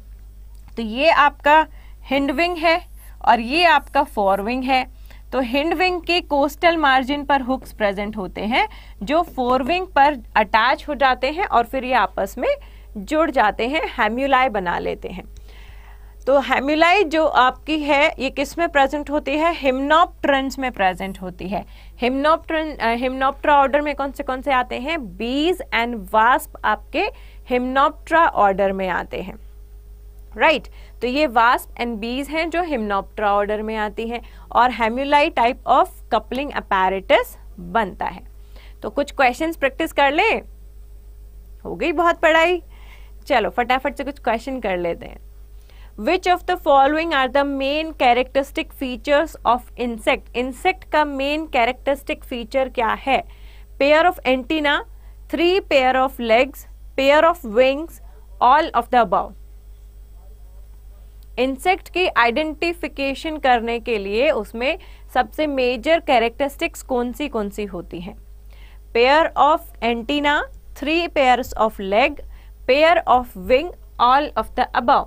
Speaker 1: तो ये आपका हिंड विंग है और ये आपका फोर विंग है तो हिंड विंग के कोस्टल मार्जिन पर हुक्स प्रेजेंट होते हैं जो फोर विंग पर अटैच हो जाते हैं और फिर ये आपस में जुड़ जाते हैं हेम्यूलाई बना लेते हैं तो हेम्यूलाई जो आपकी है ये किस में प्रेजेंट होती है हिमनॉप ट्रंस में प्रेजेंट होती है हिमनोप्ट्रन हिमनोप्ट्रा ऑर्डर में कौन से कौन से आते हैं बीज एंड वास्प आपके हिमनोप्ट्रा ऑर्डर में आते हैं राइट right. तो ये वास्प एंड बीज हैं जो हिमनोप्ट्रा ऑर्डर में आती हैं और hamuli type of coupling apparatus बनता है तो कुछ क्वेश्चंस प्रैक्टिस कर ले हो गई बहुत पढ़ाई चलो फटाफट से कुछ क्वेश्चन कर लेते हैं which of the following are the main characteristic features of insect insect का मेन कैरेक्टरिस्टिक फीचर क्या है pair of antenna three pair of legs pair of wings all of the above insect की identification करने के लिए उसमें सबसे major characteristics कौन सी कौन सी होती हैं pair of antenna three pairs of leg pair of wing all of the above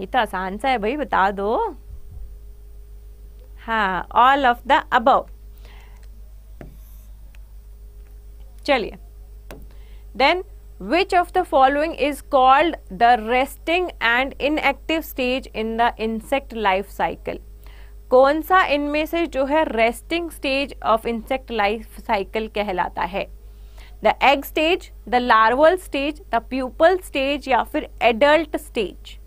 Speaker 1: ये तो आसान सा है भाई बता दो हाँ ऑल ऑफ द अबव चलिए then which of the following is called the resting and inactive stage in the insect life cycle कौन सा इनमें से जो है resting stage of insect life cycle कहलाता है the egg stage the larval stage the pupal stage या फिर एडल्ट स्टेज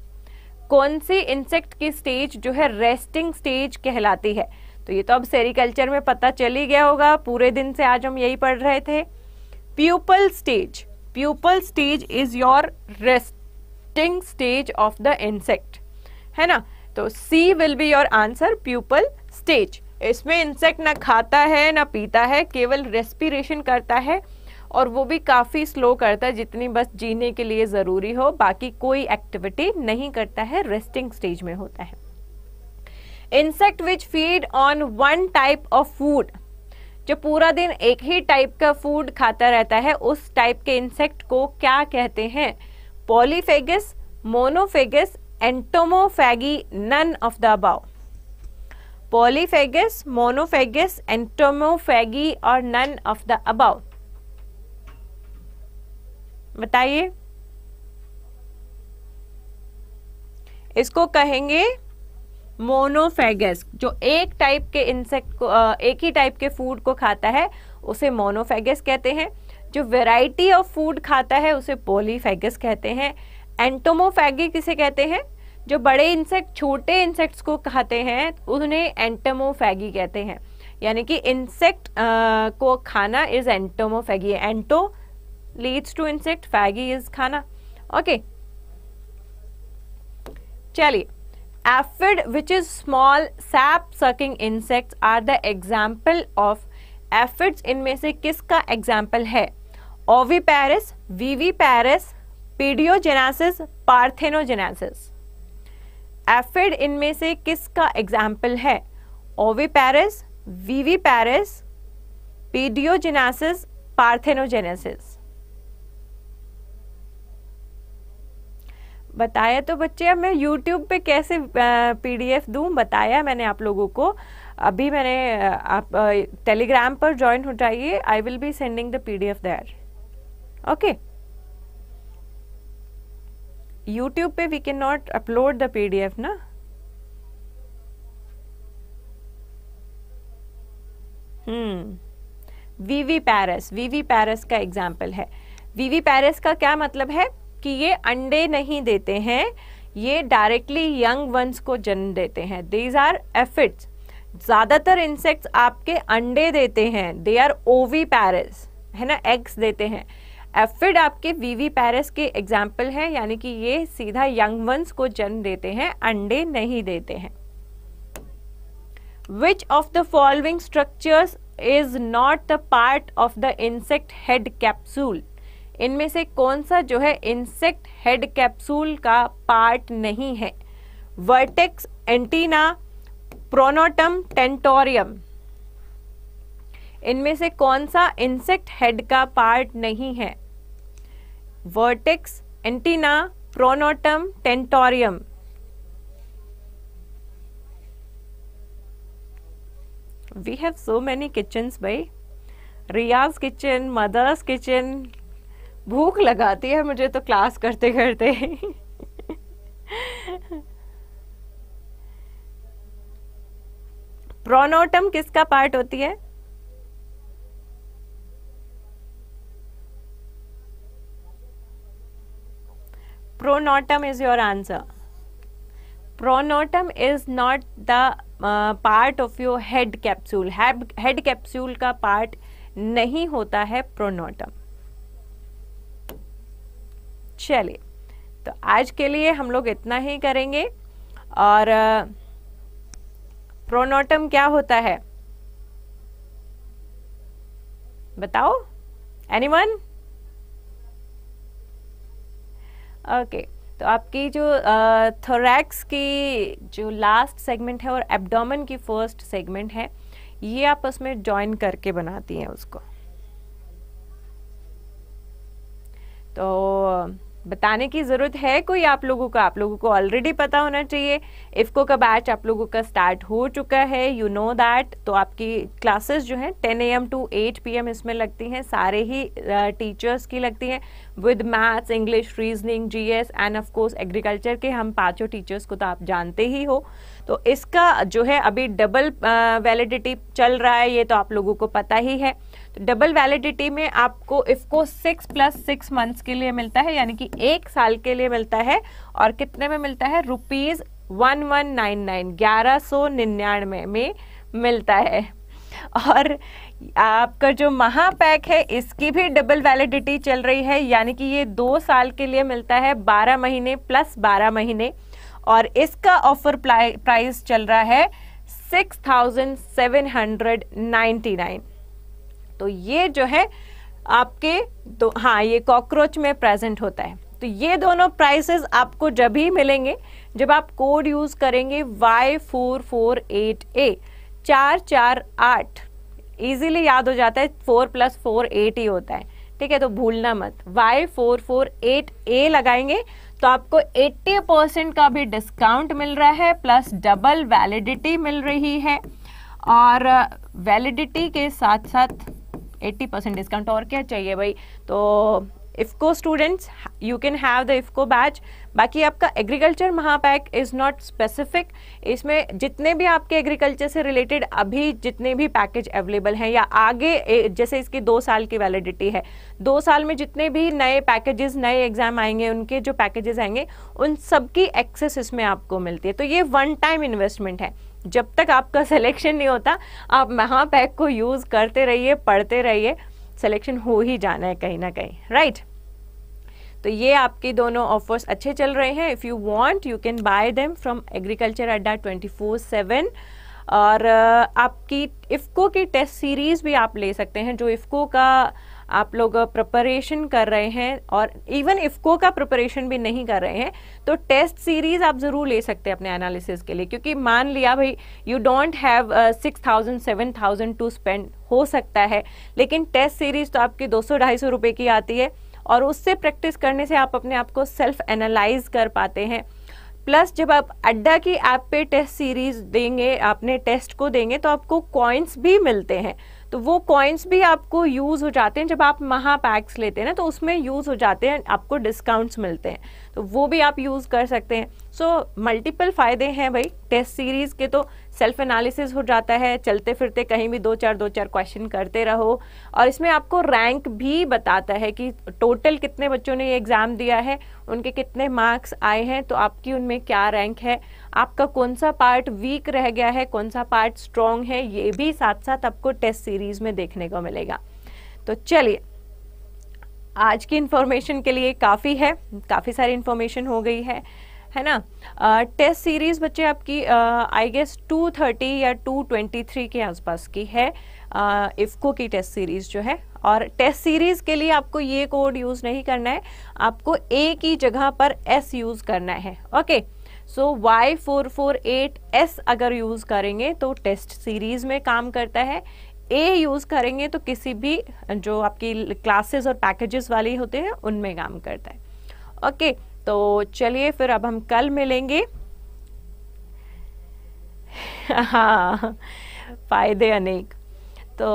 Speaker 1: कौन सी इंसेक्ट की स्टेज जो है रेस्टिंग स्टेज कहलाती है तो ये तो अब सेरिकल्चर में पता चल ही गया होगा पूरे दिन से आज हम यही पढ़ रहे थे pupal stage pupal stage is your resting stage of the insect है ना तो C will be your answer pupal stage इसमें इंसेक्ट ना खाता है ना पीता है केवल रेस्पिरेशन करता है और वो भी काफ़ी स्लो करता है जितनी बस जीने के लिए ज़रूरी हो बाकी कोई एक्टिविटी नहीं करता है रेस्टिंग स्टेज में होता है insect which feed on one type of food जो पूरा दिन एक ही टाइप का फूड खाता रहता है उस टाइप के इंसेक्ट को क्या कहते हैं polyphagous monophagous entomophagy none of the above polyphagous monophagous entomophagy और नन ऑफ द अबाव बताइए इसको कहेंगे मोनोफेगस जो एक टाइप के इंसेक्ट को एक ही टाइप के फूड को खाता है उसे मोनोफेगस कहते हैं जो वैरायटी ऑफ फूड खाता है उसे पोलीफेगस कहते हैं एंटोमोफेगी किसे कहते हैं जो बड़े इंसेक्ट छोटे इंसेक्ट्स को खाते हैं उन्हें एंटोमोफेगी कहते हैं यानी कि इंसेक्ट को खाना is entomophagy ento leads to insect phagy is खाना ओके चलिए aphid which is small sap sucking insect are the example of aphids इनमें से किसका एग्जाम्पल है oviparous viviparous paedogenesis parthenogenesis aphid इनमें से किसका एग्जाम्पल है oviparous viviparous paedogenesis पार्थेनोजेनासिस बताया तो बच्चे अब मैं YouTube पे कैसे पी डी एफ दूँ बताया मैंने आप लोगों को अभी मैंने आप टेलीग्राम पर ज्वाइन हो जाइए I will be sending the P D F there okay YouTube पे we can not upload the P D F ना hmm viviparous viviparous का एग्जाम्पल है वी वी पैरस का क्या मतलब है कि ये अंडे नहीं देते हैं ये डायरेक्टली यंग वंस को जन्म देते हैं दीज आर एफिट्स ज़्यादातर इंसेक्ट्स आपके अंडे देते हैं दे आर ओवी पैरस है ना एग्स देते हैं एफिड आपके वीवी पैरस के एग्जाम्पल हैं यानी कि ये सीधा यंग वंस को जन्म देते हैं अंडे नहीं देते हैं which of the following structures is not the part of the insect head capsule इनमें से कौन सा जो है इंसेक्ट हेड कैप्सूल का पार्ट नहीं है वर्टेक्स एंटीना प्रोनोटम टेंटोरियम इनमें से कौन सा इंसेक्ट हेड का पार्ट नहीं है vertex antenna pronotum tentorium we have so many kitchens भाई रियाज किचन मदर्स किचन भूख लगाती है मुझे तो क्लास करते करते प्रोनोटम किसका पार्ट होती है pronotum is your answer pronotum is not the part of your head capsule head capsule का पार्ट नहीं होता है प्रोनोटम चलिए तो आज के लिए हम लोग इतना ही करेंगे और प्रोनोटम क्या होता है बताओ एनीवन ओके तो आपकी जो थोरैक्स की जो लास्ट सेगमेंट है और एब्डोमेन की फर्स्ट सेगमेंट है ये आप उसमें ज्वाइन करके बनाती हैं उसको तो बताने की ज़रूरत है कोई आप लोगों को आप लोगों को ऑलरेडी पता होना चाहिए इफ़को का बैच आप लोगों का स्टार्ट हो चुका है यू नो दैट तो आपकी क्लासेस जो हैं 10 एम टू 8 एम इसमें लगती हैं सारे ही टीचर्स uh, की लगती हैं with maths English reasoning GS and of course agriculture के हम पांचों टीचर्स को तो आप जानते ही हो तो इसका जो है अभी डबल वैलिडिटी uh, चल रहा है ये तो आप लोगों को पता ही है तो डबल वैलिडिटी में आपको IFFCO six plus six months के लिए मिलता है यानी कि एक साल के लिए मिलता है और कितने में मिलता है rupees one one nine nine ग्यारह सौ निन्यानवे में मिलता है और आपका जो महापैक है इसकी भी डबल वैलिडिटी चल रही है यानी कि ये दो साल के लिए मिलता है बारह महीने प्लस बारह महीने और इसका ऑफर प्राइस चल रहा है six thousand seven hundred ninety nine तो ये जो है आपके तो हाँ ये कॉकरोच में प्रेजेंट होता है तो ये दोनों प्राइसेस आपको जब ही मिलेंगे जब आप कोड यूज करेंगे Y four four eight A चार चार आठ ईजिली याद हो जाता है फोर प्लस फोर एट ही होता है ठीक है तो भूलना मत Y four four eight A लगाएंगे तो आपको 80 परसेंट का भी डिस्काउंट मिल रहा है प्लस डबल वैलिडिटी मिल रही है और वैलिडिटी के साथ साथ एट्टी परसेंट डिस्काउंट और क्या चाहिए भाई तो IFFCO students you can have the IFFCO batch बाकी आपका agriculture Mahapack is not specific इसमें जितने भी आपके एग्रीकल्चर से रिलेटेड अभी जितने भी पैकेज अवेलेबल हैं या आगे जैसे इसकी दो साल की वैलिडिटी है दो साल में जितने भी नए पैकेजेस नए एग्ज़ाम आएंगे उनके जो पैकेजेस आएंगे उन सबकी एक्सेस इसमें आपको मिलती है तो ये वन टाइम इन्वेस्टमेंट है जब तक आपका सिलेक्शन नहीं होता आप महापैक को यूज़ करते रहिए पढ़ते रहिए सिलेक्शन हो ही जाना है कहीं ना कहीं राइट तो ये आपके दोनों ऑफर्स अच्छे चल रहे हैं if you want you can buy them from agriculture Adda twenty four seven और uh, आपकी इफ़को की टेस्ट सीरीज़ भी आप ले सकते हैं जो इफ़को का आप लोग प्रिपरेशन कर रहे हैं और इवन इफको का प्रिपरेशन भी नहीं कर रहे हैं तो टेस्ट सीरीज आप ज़रूर ले सकते हैं अपने एनालिसिस के लिए क्योंकि मान लिया भाई you don't have six thousand seven thousand to spend हो सकता है लेकिन टेस्ट सीरीज तो आपकी दो सौ ढाई सौ रुपये की आती है और उससे प्रैक्टिस करने से आप अपने आप को सेल्फ एनालाइज कर पाते हैं प्लस जब आप अड्डा की ऐप पे टेस्ट सीरीज देंगे आपने टेस्ट को देंगे तो आपको कॉइन्स भी मिलते हैं तो वो कॉइन्स भी आपको यूज़ हो जाते हैं जब आप महा पैक्स लेते हैं ना तो उसमें यूज़ हो जाते हैं आपको डिस्काउंट्स मिलते हैं तो वो भी आप यूज़ कर सकते हैं सो मल्टीपल फ़ायदे हैं भाई टेस्ट सीरीज़ के तो सेल्फ एनालिसिस हो जाता है चलते फिरते कहीं भी दो चार दो चार क्वेश्चन करते रहो और इसमें आपको रैंक भी बताता है कि टोटल कितने बच्चों ने ये एग्ज़ाम दिया है उनके कितने मार्क्स आए हैं तो आपकी उनमें क्या रैंक है आपका कौन सा पार्ट वीक रह गया है कौन सा पार्ट स्ट्रांग है ये भी साथ साथ आपको टेस्ट सीरीज में देखने को मिलेगा तो चलिए आज की इन्फॉर्मेशन के लिए काफ़ी है काफ़ी सारी इन्फॉर्मेशन हो गई है है ना टेस्ट सीरीज़ बच्चे आपकी आई गेस 230 या 223 के आसपास की है इफ़को की टेस्ट सीरीज़ जो है और टेस्ट सीरीज़ के लिए आपको ये कोड यूज़ नहीं करना है आपको ए की जगह पर एस यूज़ करना है okay okay? So Y four four eight S अगर यूज़ करेंगे तो टेस्ट सीरीज़ में काम करता है ए यूज़ करेंगे तो किसी भी जो आपकी क्लासेस और पैकेजेस वाली होते हैं उनमें काम करता है ओके okay, तो चलिए फिर अब हम कल मिलेंगे हाँ फ़ायदे अनेक तो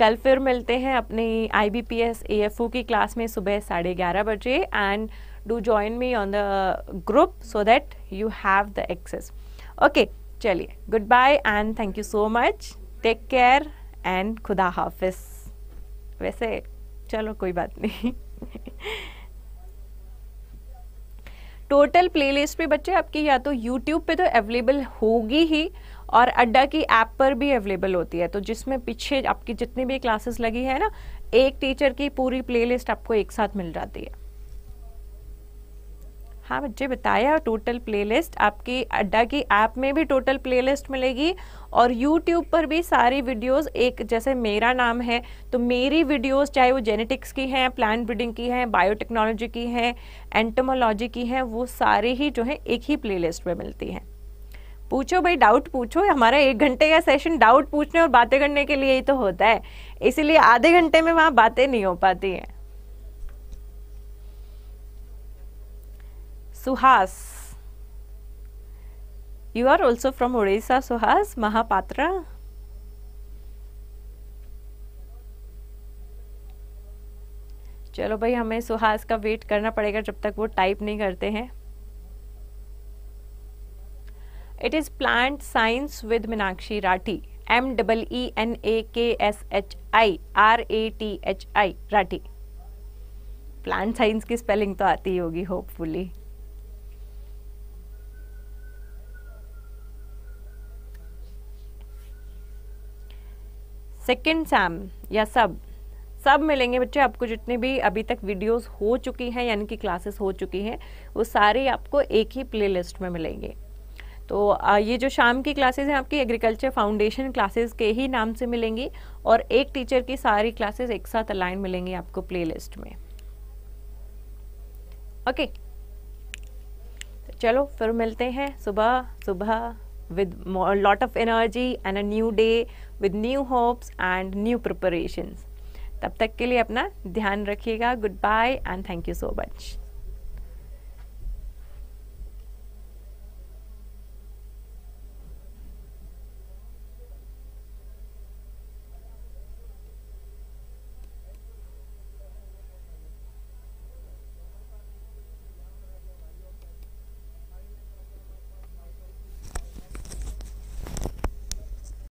Speaker 1: कल फिर मिलते हैं अपनी I B P S A F O की क्लास में सुबह साढ़े ग्यारह बजे and do join me on the group so that you have the access okay चलिए goodbye and thank you so much take care and खुदा हाफिज वैसे चलो कोई बात नहीं टोटल प्लेलिस्ट भी बच्चे आपकी या तो यूट्यूब पे तो अवेलेबल होगी ही और अड्डा की ऐप पर भी अवेलेबल होती है तो जिसमें पीछे आपकी जितनी भी क्लासेस लगी है ना एक टीचर की पूरी प्लेलिस्ट आपको एक साथ मिल जाती है हाँ बच्चे बताया टोटल प्लेलिस्ट आपकी अड्डा की ऐप में भी टोटल प्लेलिस्ट मिलेगी और यूट्यूब पर भी सारी वीडियोस एक जैसे मेरा नाम है तो मेरी वीडियोस चाहे वो जेनेटिक्स की हैं प्लांट ब्रीडिंग की हैं बायोटेक्नोलॉजी की हैं एंटोमोलॉजी की हैं वो सारी ही जो है एक ही प्ले में मिलती हैं पूछो भाई डाउट पूछो हमारा एक घंटे का सेशन डाउट पूछने और बातें करने के लिए ही तो होता है इसीलिए आधे घंटे में वहाँ बातें नहीं हो पाती हैं Suhas you are also from Orissa Suhas Mahapatra चलो भाई हमें सुहास का वेट करना पड़ेगा जब तक वो टाइप नहीं करते हैं it is plant science with Meenakshi Rathi M double E N A K S H I R A T H I Rathi plant science की स्पेलिंग तो आती ही होगी होपफुली सेकेंड सैम या सब सब मिलेंगे बच्चे आपको जितने भी अभी तक वीडियोस हो चुकी हैं यानी कि क्लासेस हो चुकी हैं वो सारे आपको एक ही प्लेलिस्ट में मिलेंगे तो ये जो शाम की क्लासेस हैं आपकी एग्रीकल्चर फाउंडेशन क्लासेस के ही नाम से मिलेंगी और एक टीचर की सारी क्लासेस एक साथ अलाइन मिलेंगी आपको प्ले में ओके okay. तो चलो फिर मिलते हैं सुबह सुबह with a lot of energy and a new day with new hopes and new preparations. Tab tak ke liye apna Goodbye and thank you so much.